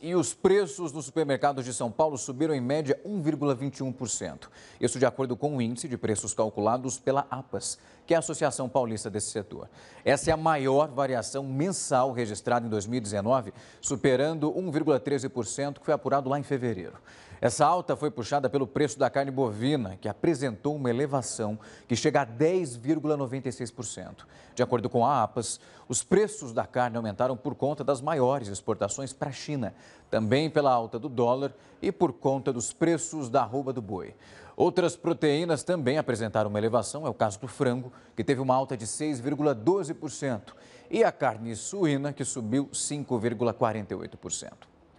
e os preços dos supermercados de São Paulo subiram em média 1,21%. Isso de acordo com o índice de preços calculados pela APAS, que é a Associação Paulista desse setor. Essa é a maior variação mensal registrada em 2019, superando 1,13% que foi apurado lá em fevereiro. Essa alta foi puxada pelo preço da carne bovina, que apresentou uma elevação que chega a 10,96%. De acordo com a APAS, os preços da carne aumentaram por conta das maiores exportações para a China, também pela alta do dólar e por conta dos preços da arroba do boi. Outras proteínas também apresentaram uma elevação, é o caso do frango, que teve uma alta de 6,12%, e a carne suína, que subiu 5,48%.